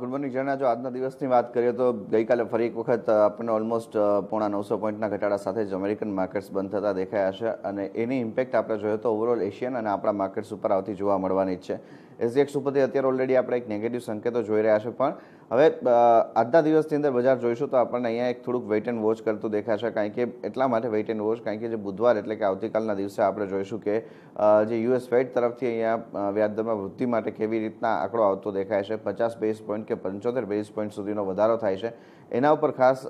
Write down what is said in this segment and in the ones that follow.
good morning ઝરણા જો આજના દિવસની વાત કરીએ તો ગઈકાલે ફરી એક વખત આપણને ઓલમોસ્ટ પોણા નવસો પોઈન્ટના ઘટાડા સાથે જ અમેરિકન માર્કેટ્સ બંધ થતા દેખાયા છે અને એની ઇમ્પેક્ટ આપણે જોઈએ તો ઓવરઓલ એશિયન અને આપણા માર્કેટ્સ ઉપર આવતી જોવા મળવાની જ છે એસજીએક્સ ઉપરથી અત્યારે ઓલરેડી આપણે એક નેગેટિવ સંકેતો જોઈ રહ્યા છે પણ હવે આજના દિવસની અંદર બજાર જોઈશું તો આપણને અહીંયા એક થોડુંક વેઇટ એન્ડ વોચ કરતું દેખાશે કારણ કે એટલા માટે વેઇટ એન્ડ વોચ કારણ કે જે બુધવાર એટલે કે આવતીકાલના દિવસે આપણે જોઈશું કે જે યુએસ ફેડ તરફથી અહીંયા વ્યાજદરમાં વૃદ્ધિ માટે કેવી રીતના આંકડો આવતો દેખાય છે પચાસ બેઝ પોઈન્ટ કે પંચોતેર બેઝ પોઈન્ટ સુધીનો વધારો થાય છે એના ઉપર ખાસ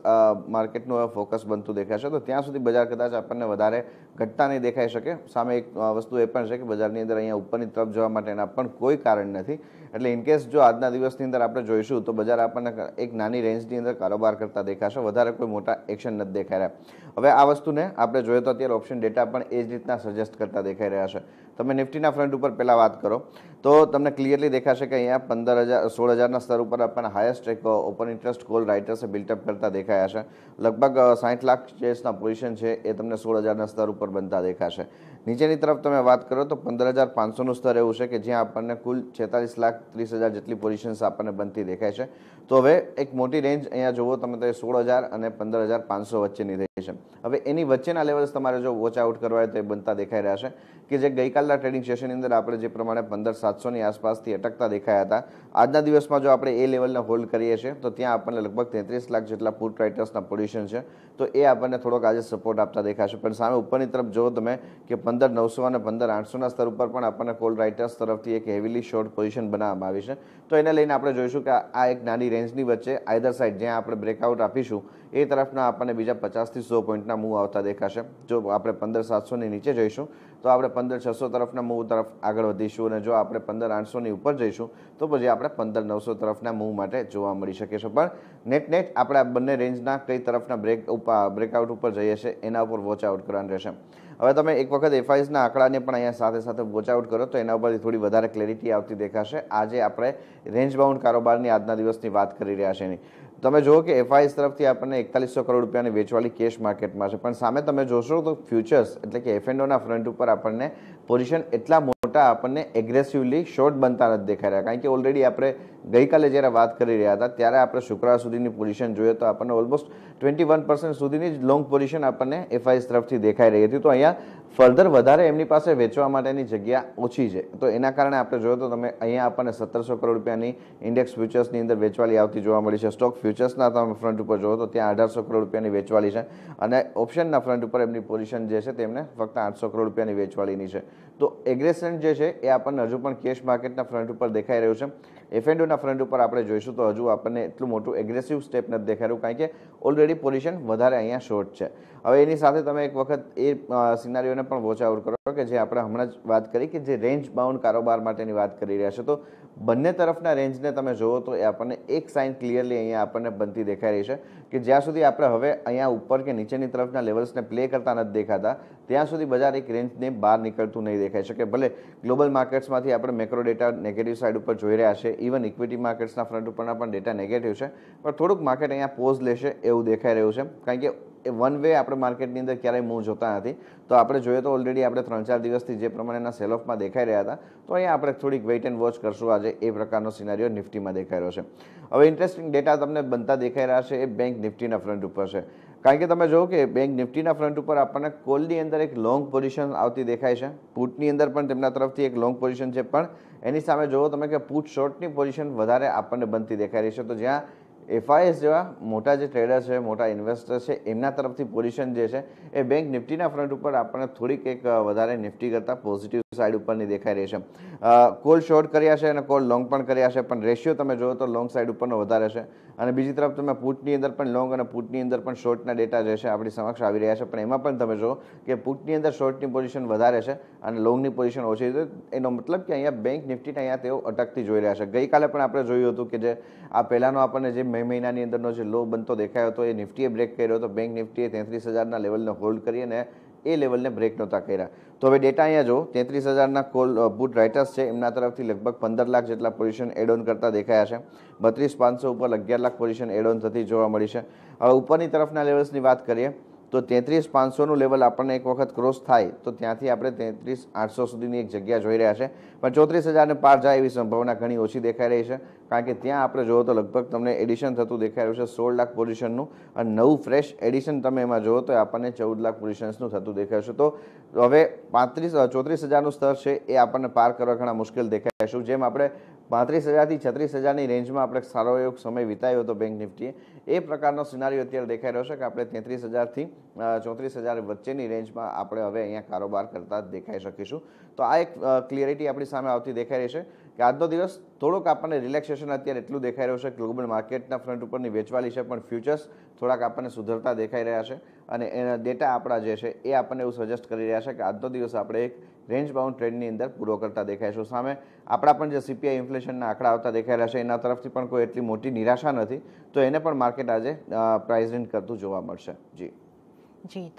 માર્કેટનું ફોકસ બનતું દેખાશે તો ત્યાં સુધી બજાર કદાચ આપણને વધારે ઘટતા નહીં દેખાઈ શકે સામે એક વસ્તુ એ પણ છે કે બજારની અંદર અહીંયા ઉપરની તરફ જવા માટેના પણ કોઈ કારણ નથી એટલે ઇનકેસ જો આજના દિવસની અંદર આપણે જોઈશું તો બજાર આપણને એક નાની રેન્જની અંદર કારોબાર કરતા દેખાશે વધારે કોઈ મોટા એક્શન નથી દેખાઈ રહ્યા હવે આ વસ્તુને આપણે જોઈએ તો અત્યારે ઓપ્શન ડેટા પણ એ જ રીતના સજેસ્ટ કરતા દેખાઈ રહ્યા છે તમે નિફ્ટીના ફ્રન્ટ ઉપર પહેલાં વાત કરો તો તમને ક્લિયરલી દેખાશે કે અહીંયા પંદર હજાર સોળ હજારના સ્તર ઉપર આપણને હાયેસ્ટ એક ઓપન ઇન્ટરેસ્ટ કોલ રાઇટર્સે બિલ્ટઅપ કરતા દેખાયા છે લગભગ સાઠ લાખ શેર્સના પોઝિશન છે એ તમને સોળ હજારના સ્તર ઉપર બનતા દેખાશે નીચેની તરફ તમે વાત કરો તો પંદર હજાર પાંચસોનું સ્તર એવું છે કે જ્યાં આપણને કુલ છેતાલીસ લાખ ત્રીસ હજાર જેટલી પોઝિશન્સ આપણને બનતી દેખાય છે તો હવે એક મોટી રેન્જ અહીંયા જુઓ તમે તો સોળ હજાર અને પંદર હજાર પાંચસો વચ્ચેની થઈ છે હવે એની વચ્ચેના લેવલ્સ તમારે જો વોચ આઉટ કરવા હોય તો એ બનતા દેખાઈ રહ્યા છે કે જે ગઈકાલના ટ્રેડિંગ સેશનની અંદર આપણે જે પ્રમાણે પંદર સાતસોની આસપાસથી અટકતા દેખાયા હતા આજના દિવસમાં જો આપણે એ લેવલને હોલ્ડ કરીએ છીએ તો ત્યાં આપણને લગભગ તેત્રીસ લાખ જેટલા પુટ રાઇટર્સના પોઝિશન છે તો એ આપણને થોડોક આજે સપોર્ટ આપતા દેખાશે પણ સામે ઉપરની તરફ જો તમે કે પંદર નવસો અને પંદર આઠસોના સ્તર ઉપર પણ આપણને કોલ રાઇટર્સ તરફથી એક હેવીલી શોર્ટ પોઝિશન બનાવવામાં આવી છે તો એને લઈને આપણે જોઈશું કે આ એક નાની રેન્જની વચ્ચે આઈધર સાઇડ જ્યાં આપણે બ્રેકઆઉટ આપીશું એ તરફના આપણને બીજા પચાસથી સો પોઈન્ટ તરફના મૂવ આવતા દેખાશે જો આપણે પંદર સાતસોની નીચે જઈશું તો આપણે પંદર છસો તરફના મૂવ તરફ આગળ વધીશું અને જો આપણે પંદર આઠસોની ઉપર જઈશું તો પછી આપણે પંદર નવસો તરફના મૂવ માટે જોવા મળી શકે છે પણ નેટ નેટ આપણે આ બંને રેન્જના કઈ તરફના બ્રેક ઉપર બ્રેકઆઉટ ઉપર જઈએ છે એના ઉપર વોચ આઉટ કરવાનું રહેશે હવે તમે એક વખત એફઆઈએસના આંકડાને પણ અહીંયા સાથે સાથે વોચ આઉટ કરો તો એના ઉપરથી થોડી વધારે ક્લેરિટી આવતી દેખાશે આજે આપણે રેન્જ બાઉન્ડ કારોબારની આજના દિવસની વાત કરી રહ્યા છે તમે જુઓ કે એફઆઈએસ તરફથી આપણને એકતાલીસો કરોડ રૂપિયાની વેચવાલી કેશ માર્કેટમાં છે પણ સામે તમે જોશો તો ફ્યુચર્સ એટલે કે એફએનઓના ફ્રન્ટ ઉપર આપણને પોઝિશન એટલા મોટા આપણને એગ્રેસિવલી શોર્ટ બનતા નથી દેખાઈ રહ્યા કારણ કે ઓલરેડી આપણે ગઈકાલે જ્યારે વાત કરી રહ્યા હતા ત્યારે આપણે શુક્રવાર સુધીની પોઝિશન જોઈએ તો આપણને ઓલમોસ્ટ ટ્વેન્ટી વન પર્સન્ટ સુધીની જ લોંગ પોઝિશન આપણને એફઆઈએસ તરફથી દેખાઈ રહી હતી તો અહીંયા ફર્ધર વધારે એમની પાસે વેચવા માટેની જગ્યા ઓછી છે તો એના કારણે આપણે જોયો તો તમે અહીંયા આપણને સત્તરસો કરોડ રૂપિયાની ઇન્ડેક્સ ફ્યુચર્સની અંદર વેચવાલી આવતી જોવા મળી છે સ્ટોક ફ્યુચર્સના તમે ફ્રન્ટ ઉપર જોવો તો ત્યાં અઢારસો કરોડ રૂપિયાની વેચવાલી છે અને ઓપ્શનના ફ્રન્ટ ઉપર એમની પોઝિશન જે છે તેમને ફક્ત આઠસો કરોડ રૂપિયાની વેચવાલીની છે તો એગ્રેસન્ટ જે છે એ આપણને હજુ પણ કેશ માર્કેટના ફ્રન્ટ ઉપર દેખાઈ રહ્યું છે એફએન્ડોના ફ્રન્ટ ઉપર આપણે જોઈશું તો હજુ આપણને એટલું મોટું એગ્રેસિવ સ્ટેપ નથી દેખાડ્યું કારણ કે ઓલરેડી પોઝિશન વધારે અહીંયા શોર્ટ છે હવે એની સાથે તમે એક વખત એ સિનારીઓને પણ વોચ આઉટ કરો કે જે આપણે હમણાં જ વાત કરી કે જે રેન્જ બાઉન્ડ કારોબાર માટેની વાત કરી રહ્યા છો તો બંને તરફના રેન્જને તમે જુઓ તો એ આપણને એક સાઇન ક્લિયરલી અહીંયા આપણને બનતી દેખાઈ રહી છે કે જ્યાં સુધી આપણે હવે અહીંયા ઉપર કે નીચેની તરફના લેવલ્સને પ્લે કરતા નથી દેખાતા ત્યાં સુધી બજાર એક રેન્જને બહાર નીકળતું નહીં દેખાઈ શકે ભલે ગ્લોબલ માર્કેટ્સમાંથી આપણે મેક્રો ડેટા નેગેટિવ સાઇડ ઉપર જોઈ રહ્યા છે ઇવન ઇક્વિટી માર્કેટ્સના ફ્રન્ટ ઉપરના પણ ડેટા નેગેટિવ છે પણ થોડુંક માર્કેટ અહીંયા પોઝ લેશે એવું દેખાઈ રહ્યું છે કારણ કે એ વન વે આપણે માર્કેટની અંદર ક્યારેય મૂવ જોતા નથી તો આપણે જોઈએ તો ઓલરેડી આપણે ત્રણ ચાર દિવસથી જે પ્રમાણેના સેલ ઓફમાં દેખાઈ રહ્યા હતા તો અહીંયા આપણે થોડીક વેઇટ એન્ડ વોચ કરશું આજે એ પ્રકારનો સિનારીઓ નિફ્ટીમાં દેખાઈ રહ્યો છે હવે ઇન્ટરેસ્ટિંગ ડેટા તમને બનતા દેખાઈ રહ્યા છે એ બેંક નિફ્ટીના ફ્રન્ટ ઉપર છે કારણ કે તમે જુઓ કે બેંક નિફ્ટીના ફ્રન્ટ ઉપર આપણને કોલની અંદર એક લોંગ પોઝિશન આવતી દેખાય છે પુટની અંદર પણ તેમના તરફથી એક લોંગ પોઝિશન છે પણ એની સામે જુઓ તમે કે પુટ શોર્ટની પોઝિશન વધારે આપણને બનતી દેખાઈ રહી છે તો જ્યાં એફઆઈએસ જેવા મોટા જે ટ્રેડર છે મોટા ઇન્વેસ્ટર છે એમના તરફથી પોઝિશન જે છે એ બેંક નિફ્ટીના ફ્રન્ટ ઉપર આપણને થોડીક એક વધારે નિફ્ટી કરતાં પોઝિટિવ સાઇડ ઉપરની દેખાઈ રહી છે કોલ શોર્ટ કર્યા છે અને કોલ લોંગ પણ કર્યા છે પણ રેશિયો તમે જોયો તો લોંગ સાઈડ ઉપરનો વધારે છે અને બીજી તરફ તમે પુટની અંદર પણ લોંગ અને પુટની અંદર પણ શોર્ટના ડેટા જે છે આપણી સમક્ષ આવી રહ્યા છે પણ એમાં પણ તમે જુઓ કે પુટની અંદર શોર્ટની પોઝિશન વધારે છે અને લોંગની પોઝિશન ઓછી છે એનો મતલબ કે અહીંયા બેંક નિફ્ટીને અહીંયા તેઓ અટકતી જોઈ રહ્યા છે ગઈકાલે પણ આપણે જોયું હતું કે જે આ પહેલાંનો આપણને જે મે મહિનાની અંદરનો જે લો બનતો દેખાયો હતો એ નિફ્ટીએ બ્રેક કર્યો હતો બેંક નિફ્ટીએ તેત્રીસ હજારના લેવલનો હોલ્ડ કરી અને એ લેવલને બ્રેક નહોતા કર્યા તો હવે ડેટા અહીંયા જો તેત્રીસ હજારના કોલ બુટ રાઇટર્સ છે એમના તરફથી લગભગ પંદર લાખ જેટલા પોઝિશન એડ ઓન કરતા દેખાયા છે બત્રીસ પાંચસો ઉપર અગિયાર લાખ પોઝિશન એડ ઓન થતી જોવા મળી છે હવે ઉપરની તરફના લેવલ્સની વાત કરીએ તો તેત્રીસ પાંચસોનું લેવલ આપણને એક વખત ક્રોસ થાય તો ત્યાંથી આપણે તેત્રીસ આઠસો સુધીની એક જગ્યા જોઈ રહ્યા છે પણ ચોત્રીસ હજારને પાર જાય એવી સંભાવના ઘણી ઓછી દેખાઈ રહી છે કારણ કે ત્યાં આપણે જોવો તો લગભગ તમને એડિશન થતું દેખાઈ રહ્યું છે સોળ લાખ પોઝિશનનું અને નવું ફ્રેશ એડિશન તમે એમાં જોવો તો આપણને ચૌદ લાખ પોઝિશન્સનું થતું દેખાય છે તો હવે પાંત્રીસ ચોત્રીસ હજારનું સ્તર છે એ આપણને પાર કરવા ઘણા મુશ્કેલ દેખાય છે જેમ આપણે પાંત્રીસ હજારથી છત્રીસ હજારની રેન્જમાં આપણે સારો એવો સમય વિતાવ્યો હતો બેંક નિફ્ટીએ એ પ્રકારનો સિનારીઓ અત્યારે દેખાઈ રહ્યો છે કે આપણે તેત્રીસ હજારથી ચોત્રીસ હજાર વચ્ચેની રેન્જમાં આપણે હવે અહીંયા કારોબાર કરતા દેખાઈ શકીશું તો આ એક ક્લિયરિટી આપણી સામે આવતી દેખાઈ રહી છે કે આજનો દિવસ થોડોક આપણને રિલેક્સેશન અત્યારે એટલું દેખાઈ રહ્યું છે ગ્લોબલ માર્કેટના ફ્રન્ટ ઉપરની વેચવાલી છે પણ ફ્યુચર્સ થોડાક આપણને સુધરતા દેખાઈ રહ્યા છે અને એના ડેટા આપણા જે છે એ આપણને એવું સજેસ્ટ કરી રહ્યા છે કે આજનો દિવસ આપણે એક રેન્જ બાઉન્ડ ટ્રેન્ડની અંદર પૂરો કરતા દેખાઈશું સામે આપણા પણ જે સીપીઆઈ ઇન્ફ્લેશનના આંકડા આવતા દેખાઈ રહ્યા છે એના તરફથી પણ કોઈ એટલી મોટી નિરાશા નથી તો એને પણ માર્કેટ આજે પ્રાઇઝ રેન્જ કરતું જોવા મળશે જી જી